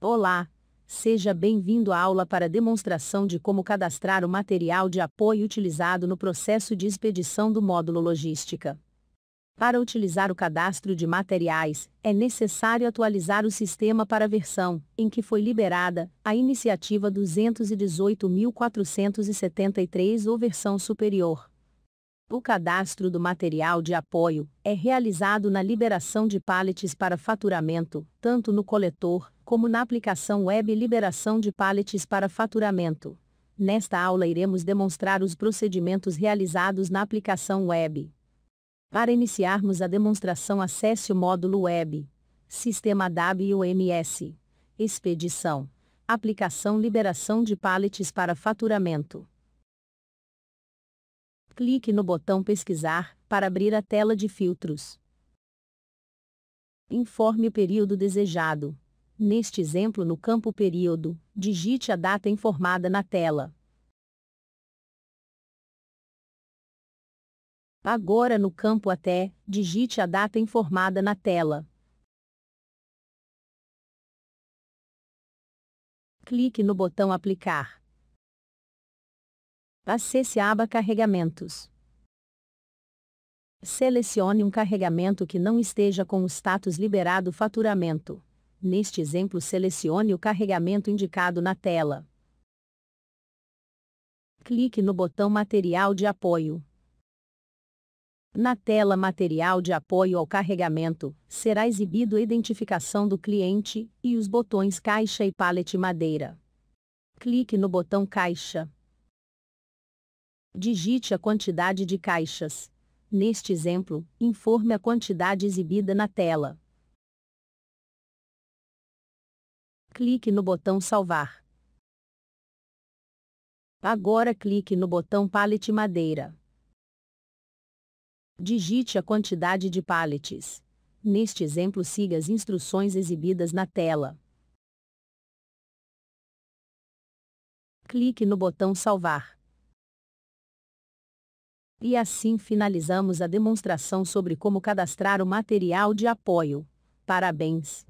Olá! Seja bem-vindo à aula para demonstração de como cadastrar o material de apoio utilizado no processo de expedição do módulo Logística. Para utilizar o cadastro de materiais, é necessário atualizar o sistema para a versão em que foi liberada a iniciativa 218.473 ou versão superior. O cadastro do material de apoio é realizado na liberação de paletes para faturamento, tanto no coletor, como na aplicação web Liberação de paletes para Faturamento. Nesta aula iremos demonstrar os procedimentos realizados na aplicação web. Para iniciarmos a demonstração acesse o módulo web. Sistema WMS. Expedição. Aplicação Liberação de paletes para Faturamento clique no botão Pesquisar para abrir a tela de filtros. Informe o período desejado. Neste exemplo, no campo Período, digite a data informada na tela. Agora, no campo Até, digite a data informada na tela. Clique no botão Aplicar. Acesse a aba Carregamentos. Selecione um carregamento que não esteja com o status liberado faturamento. Neste exemplo, selecione o carregamento indicado na tela. Clique no botão Material de apoio. Na tela Material de apoio ao carregamento, será exibido a identificação do cliente e os botões Caixa e Pallet Madeira. Clique no botão Caixa. Digite a quantidade de caixas. Neste exemplo, informe a quantidade exibida na tela. Clique no botão Salvar. Agora clique no botão Pallet Madeira. Digite a quantidade de paletes. Neste exemplo, siga as instruções exibidas na tela. Clique no botão Salvar. E assim finalizamos a demonstração sobre como cadastrar o material de apoio. Parabéns!